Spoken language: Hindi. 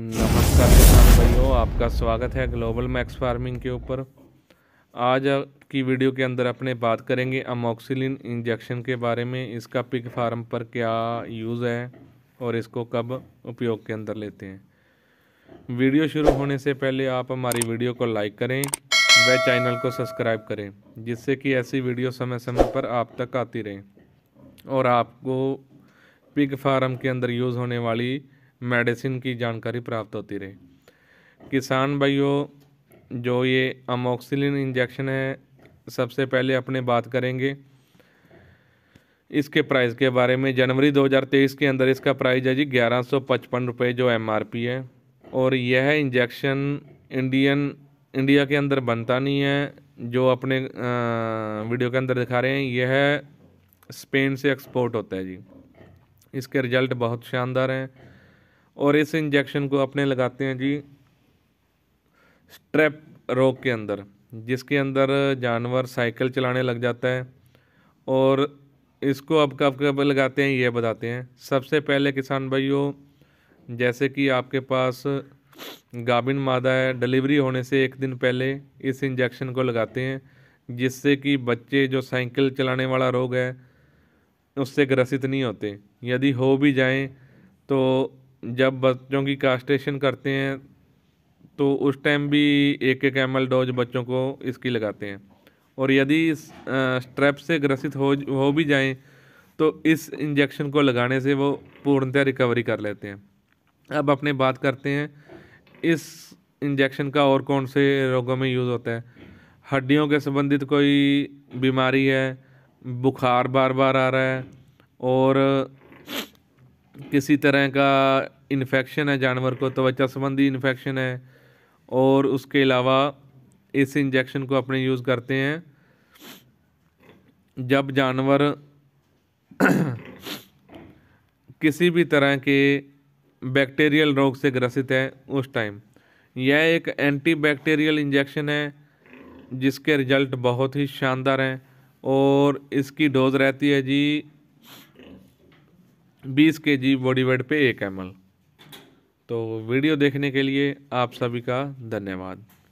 नमस्कार किसान भाइयों आपका स्वागत है ग्लोबल मैक्स फार्मिंग के ऊपर आज की वीडियो के अंदर अपने बात करेंगे अमोक्सिलिन इंजेक्शन के बारे में इसका पिक फार्म पर क्या यूज़ है और इसको कब उपयोग के अंदर लेते हैं वीडियो शुरू होने से पहले आप हमारी वीडियो को लाइक करें व चैनल को सब्सक्राइब करें जिससे कि ऐसी वीडियो समय समय पर आप तक आती रहें और आपको पिग फार्म के अंदर यूज़ होने वाली मेडिसिन की जानकारी प्राप्त होती रहे किसान भाइयों जो ये अमोक्सिलिन इंजेक्शन है सबसे पहले अपने बात करेंगे इसके प्राइस के बारे में जनवरी 2023 के अंदर इसका प्राइस है जी ग्यारह सौ पचपन रुपये जो एमआरपी है और यह इंजेक्शन इंडियन इंडिया के अंदर बनता नहीं है जो अपने वीडियो के अंदर दिखा रहे हैं यह स्पेन से एक्सपोर्ट होता है जी इसके रिजल्ट बहुत शानदार हैं और इस इंजेक्शन को अपने लगाते हैं जी स्ट्रेप रोग के अंदर जिसके अंदर जानवर साइकिल चलाने लग जाता है और इसको अब कब कब लगाते हैं ये बताते हैं सबसे पहले किसान भाइयों जैसे कि आपके पास गाभिन मादा है डिलीवरी होने से एक दिन पहले इस इंजेक्शन को लगाते हैं जिससे कि बच्चे जो साइकिल चलाने वाला रोग है उससे ग्रसित नहीं होते यदि हो भी जाएं तो जब बच्चों की कास्ट्रेशन करते हैं तो उस टाइम भी एक एक एम डोज बच्चों को इसकी लगाते हैं और यदि स्ट्रेप से ग्रसित हो हो भी जाएं तो इस इंजेक्शन को लगाने से वो पूर्णतः रिकवरी कर लेते हैं अब अपने बात करते हैं इस इंजेक्शन का और कौन से रोगों में यूज़ होता है हड्डियों के संबंधित कोई बीमारी है बुखार बार बार आ रहा है और किसी तरह का इन्फेक्शन है जानवर को त्वचा संबंधी इन्फेक्शन है और उसके अलावा इस इंजेक्शन को अपने यूज़ करते हैं जब जानवर किसी भी तरह के बैक्टीरियल रोग से ग्रसित है उस टाइम यह एक एंटीबैक्टीरियल इंजेक्शन है जिसके रिजल्ट बहुत ही शानदार हैं और इसकी डोज रहती है जी बीस के जी बॉडी वेट पे एक एम तो वीडियो देखने के लिए आप सभी का धन्यवाद